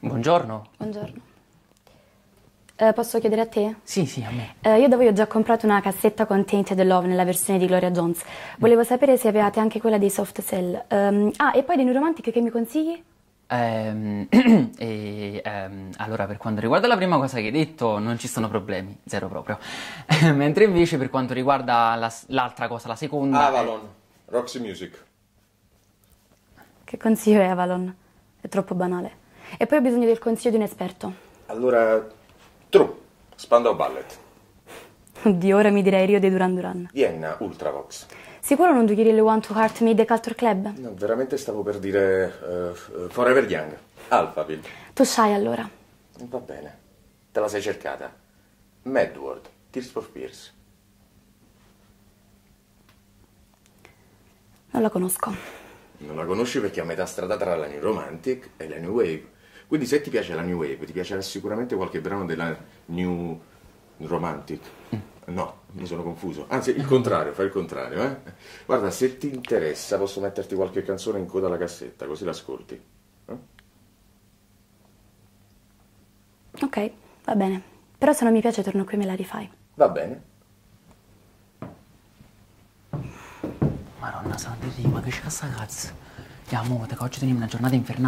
Buongiorno. Buongiorno. Eh, posso chiedere a te? Sì, sì, a me. Eh, io da voi ho già comprato una cassetta con Tainted Love nella versione di Gloria Jones. Volevo sapere se avevate anche quella dei Soft Cell. Um, ah, e poi dei Neuromantic che mi consigli? Ehm, e, ehm, allora, per quanto riguarda la prima cosa che hai detto, non ci sono problemi, zero proprio. Mentre invece, per quanto riguarda la, l'altra cosa, la seconda. Eh. Avalon, è... Roxy Music. Che consiglio è Avalon? È troppo banale. E poi ho bisogno del consiglio di un esperto. Allora, True, Spandau Ballet. Oddio, ora mi direi Rio dei Duran Duran. Vienna, Ultravox. Sicuro non do le One to heart me the Culture Club? No, veramente stavo per dire uh, Forever Young, Alphaville. Tu sai allora. Va bene, te la sei cercata. Medward, Tears for Fears. Non la conosco. Non la conosci perché è a metà strada tra la New Romantic e la New Wave. Quindi se ti piace la New Wave, ti piacerà sicuramente qualche brano della New Romantic. Mm. No, mi sono confuso. Anzi, il contrario, fai il contrario. Eh? Guarda, se ti interessa posso metterti qualche canzone in coda alla cassetta, così l'ascolti. Eh? Ok, va bene. Però se non mi piace torno qui e me la rifai. Va bene. Madonna santa di ma che c'è questa cazzo? Chiamo, te oggi teniamo una giornata infernale.